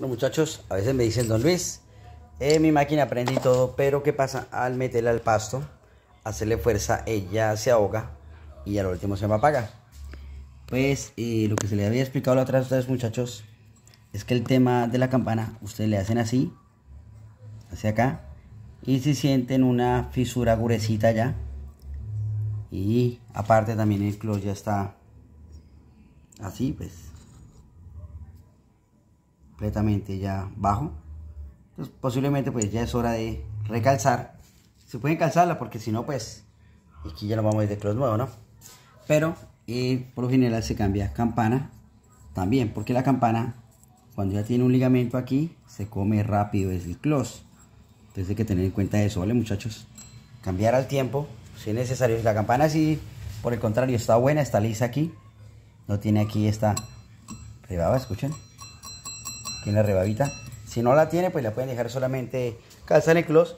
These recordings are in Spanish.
Bueno muchachos a veces me dicen, don Luis, eh, mi máquina aprendí todo, pero ¿qué pasa? Al meterla al pasto, hacerle fuerza, ella se ahoga y al último se me apaga. Pues lo que se le había explicado la otra vez a ustedes, muchachos, es que el tema de la campana, ustedes le hacen así, hacia acá, y si sienten una fisura gruesita ya, y aparte también el cló, ya está así, pues completamente ya bajo. posiblemente pues ya es hora de recalzar. Se pueden calzarla porque si no pues aquí ya lo vamos a ir de close nuevo, ¿no? Pero eh, por lo general se cambia campana también porque la campana cuando ya tiene un ligamento aquí se come rápido es el close. Entonces hay que tener en cuenta eso, ¿vale muchachos? Cambiar al tiempo si es necesario. La campana si por el contrario está buena, está lisa aquí. No tiene aquí esta privada, escuchen tiene rebabita. Si no la tiene, pues la pueden dejar solamente calzar en close.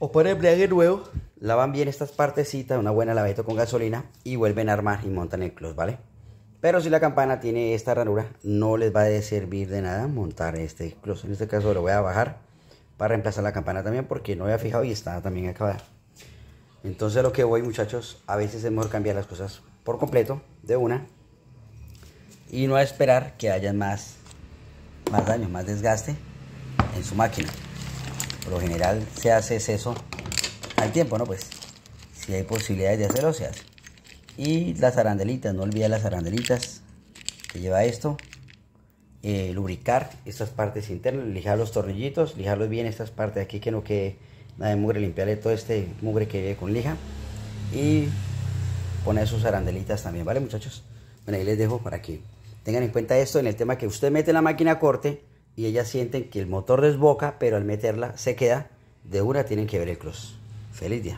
o poner el embriague nuevo. Lavan bien estas partecitas, una buena laveta con gasolina y vuelven a armar y montan el clos, ¿vale? Pero si la campana tiene esta ranura, no les va a servir de nada montar este clos. En este caso lo voy a bajar para reemplazar la campana también porque no había fijado y está también acabada. Entonces lo que voy muchachos, a veces es mejor cambiar las cosas por completo de una y no esperar que haya más más daño, más desgaste en su máquina. Por lo general se hace eso al tiempo, ¿no? Pues si hay posibilidades de hacerlo, se hace. Y las arandelitas, no olvide las arandelitas que lleva esto. Eh, lubricar estas partes internas, lijar los tornillitos, lijarlos bien estas partes aquí que no quede nada de mugre, limpiarle todo este mugre que viene con lija. Y poner sus arandelitas también, ¿vale muchachos? Bueno, ahí les dejo para que Tengan en cuenta esto en el tema que usted mete la máquina a corte y ellas sienten que el motor desboca, pero al meterla se queda. De una tienen que ver el cross. Feliz día.